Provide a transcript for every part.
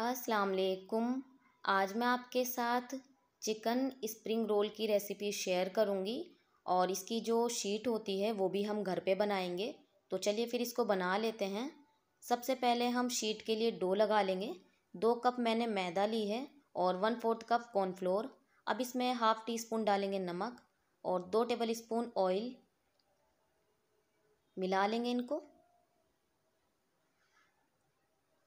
अस्सलाम वालेकुम आज मैं आपके साथ चिकन स्प्रिंग रोल की रेसिपी शेयर करूंगी और इसकी जो शीट होती है वो भी हम घर पे बनाएंगे तो चलिए फिर इसको बना लेते हैं सबसे पहले हम शीट के लिए डो लगा लेंगे दो कप मैंने मैदा ली है और वन फोर्थ कप कॉर्नफ्लोर अब इसमें हाफ़ टी स्पून डालेंगे नमक और दो टेबल स्पून ऑयल मिला लेंगे इनको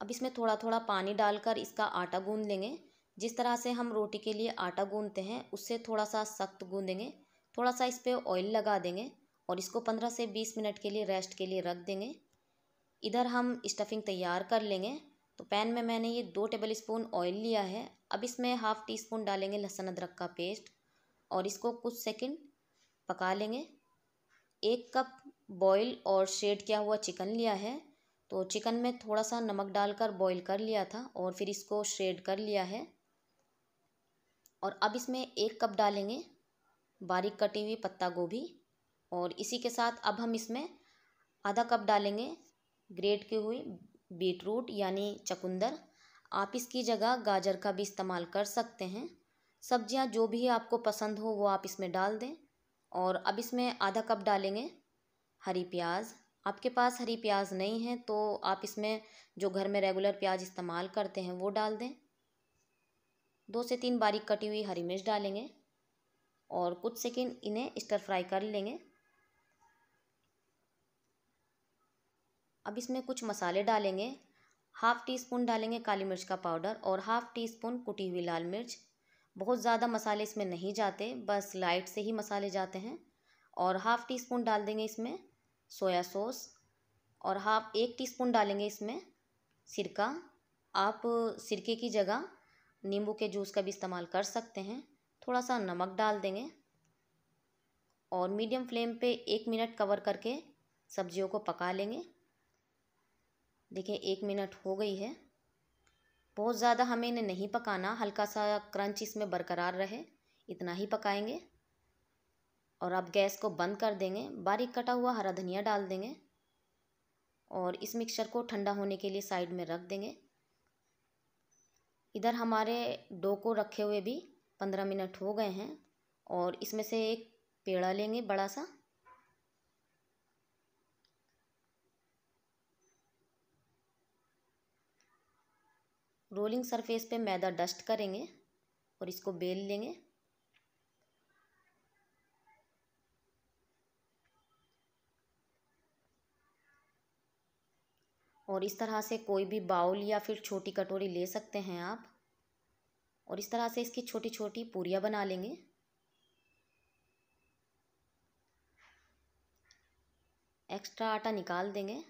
अब इसमें थोड़ा थोड़ा पानी डालकर इसका आटा गूंद लेंगे जिस तरह से हम रोटी के लिए आटा गूँधते हैं उससे थोड़ा सा सख्त गूंदेंगे थोड़ा सा इस पर ऑयल लगा देंगे और इसको पंद्रह से बीस मिनट के लिए रेस्ट के लिए रख देंगे इधर हम स्टफिंग तैयार कर लेंगे तो पैन में मैंने ये दो टेबल स्पून ऑयल लिया है अब इसमें हाफ़ टी स्पून डालेंगे लहसुन अदरक का पेस्ट और इसको कुछ सेकंड पका लेंगे एक कप बॉईल और शेड किया हुआ चिकन लिया है तो चिकन में थोड़ा सा नमक डालकर बॉईल कर लिया था और फिर इसको श्रेड कर लिया है और अब इसमें एक कप डालेंगे बारीक कटी हुई पत्ता गोभी और इसी के साथ अब हम इसमें आधा कप डालेंगे ग्रेट की हुई बीट रूट यानी चकुंदर आप इसकी जगह गाजर का भी इस्तेमाल कर सकते हैं सब्जियां जो भी आपको पसंद हो वो आप इसमें डाल दें और अब इसमें आधा कप डालेंगे हरी प्याज आपके पास हरी प्याज नहीं है तो आप इसमें जो घर में रेगुलर प्याज इस्तेमाल करते हैं वो डाल दें दो से तीन बारीक कटी हुई हरी मिर्च डालेंगे और कुछ सेकेंड इन्हें स्टर फ्राई कर लेंगे अब इसमें कुछ मसाले डालेंगे हाफ़ टी स्पून डालेंगे काली मिर्च का पाउडर और हाफ़ टी स्पून कुटी हुई लाल मिर्च बहुत ज़्यादा मसाले इसमें नहीं जाते बस लाइट से ही मसाले जाते हैं और हाफ़ टी स्पून डाल देंगे इसमें सोया सॉस और हाफ एक टीस्पून डालेंगे इसमें सिरका आप सिरके की जगह नींबू के जूस का भी इस्तेमाल कर सकते हैं थोड़ा सा नमक डाल देंगे और मीडियम फ्लेम पे एक मिनट कवर करके सब्जियों को पका लेंगे देखिए एक मिनट हो गई है बहुत ज़्यादा हमें इन्हें नहीं पकाना हल्का सा क्रंच इसमें बरकरार रहे इतना ही पकाएंगे और अब गैस को बंद कर देंगे बारीक कटा हुआ हरा धनिया डाल देंगे और इस मिक्सचर को ठंडा होने के लिए साइड में रख देंगे इधर हमारे डो को रखे हुए भी पंद्रह मिनट हो गए हैं और इसमें से एक पेड़ा लेंगे बड़ा सा रोलिंग सरफेस पे मैदा डस्ट करेंगे और इसको बेल लेंगे और इस तरह से कोई भी बाउल या फिर छोटी कटोरी ले सकते हैं आप और इस तरह से इसकी छोटी छोटी पूरियाँ बना लेंगे एक्स्ट्रा आटा निकाल देंगे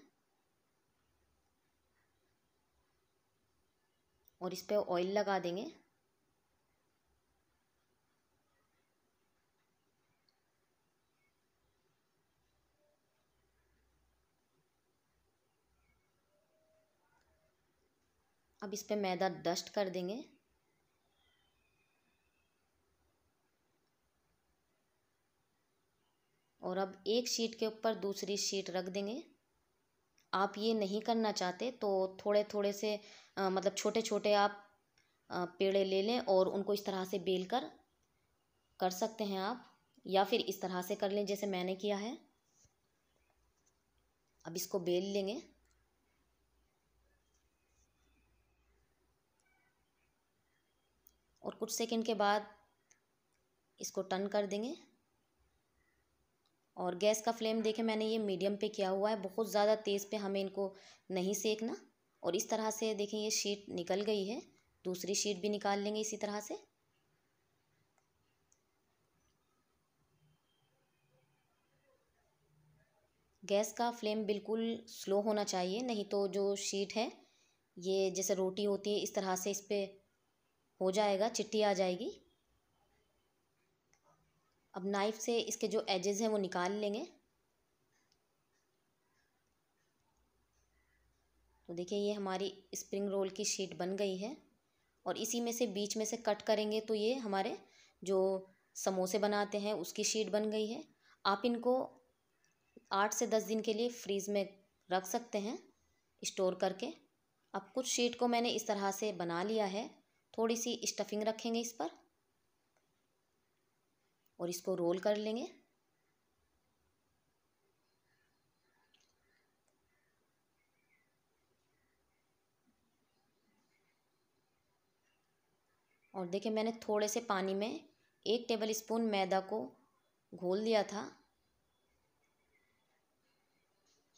और इस पर ऑयल लगा देंगे अब इस पर मैदा डस्ट कर देंगे और अब एक शीट के ऊपर दूसरी शीट रख देंगे आप ये नहीं करना चाहते तो थोड़े थोड़े से आ, मतलब छोटे छोटे आप आ, पेड़े ले लें और उनको इस तरह से बेल कर कर सकते हैं आप या फिर इस तरह से कर लें जैसे मैंने किया है अब इसको बेल लेंगे और कुछ सेकंड के बाद इसको टर्न कर देंगे और गैस का फ्लेम देखें मैंने ये मीडियम पे किया हुआ है बहुत ज़्यादा तेज़ पे हमें इनको नहीं सेकना और इस तरह से देखें ये शीट निकल गई है दूसरी शीट भी निकाल लेंगे इसी तरह से गैस का फ्लेम बिल्कुल स्लो होना चाहिए नहीं तो जो शीट है ये जैसे रोटी होती है इस तरह से इस पर हो जाएगा चिट्टी आ जाएगी अब नाइफ़ से इसके जो एजेस हैं वो निकाल लेंगे तो देखिए ये हमारी स्प्रिंग रोल की शीट बन गई है और इसी में से बीच में से कट करेंगे तो ये हमारे जो समोसे बनाते हैं उसकी शीट बन गई है आप इनको आठ से दस दिन के लिए फ्रीज़ में रख सकते हैं स्टोर करके अब कुछ शीट को मैंने इस तरह से बना लिया है थोड़ी सी स्टफिंग रखेंगे इस पर और इसको रोल कर लेंगे और देखिए मैंने थोड़े से पानी में एक टेबल स्पून मैदा को घोल दिया था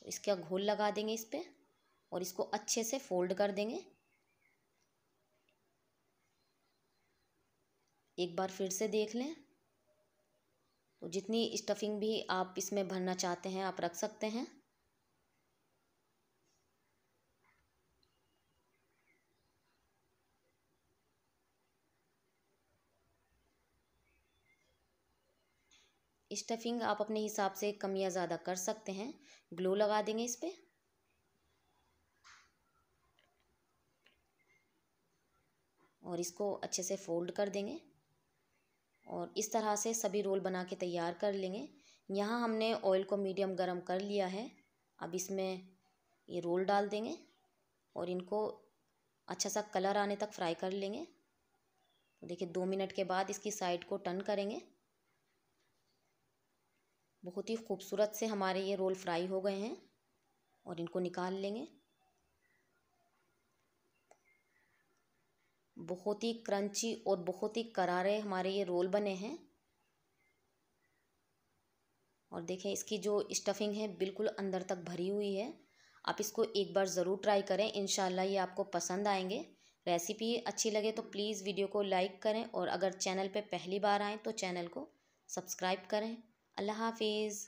इसका घोल लगा देंगे इस पर और इसको अच्छे से फोल्ड कर देंगे एक बार फिर से देख लें तो जितनी स्टफिंग भी आप इसमें भरना चाहते हैं आप रख सकते हैं स्टफिंग आप अपने हिसाब से कम या ज़्यादा कर सकते हैं ग्लो लगा देंगे इस पर और इसको अच्छे से फोल्ड कर देंगे और इस तरह से सभी रोल बना के तैयार कर लेंगे यहाँ हमने ऑयल को मीडियम गरम कर लिया है अब इसमें ये रोल डाल देंगे और इनको अच्छा सा कलर आने तक फ्राई कर लेंगे तो देखिए दो मिनट के बाद इसकी साइड को टर्न करेंगे बहुत ही खूबसूरत से हमारे ये रोल फ्राई हो गए हैं और इनको निकाल लेंगे बहुत ही क्रंची और बहुत ही करारे हमारे ये रोल बने हैं और देखें इसकी जो स्टफिंग है बिल्कुल अंदर तक भरी हुई है आप इसको एक बार ज़रूर ट्राई करें इन ये आपको पसंद आएंगे रेसिपी अच्छी लगे तो प्लीज़ वीडियो को लाइक करें और अगर चैनल पे पहली बार आएँ तो चैनल को सब्सक्राइब करें अल्लाह हाफिज़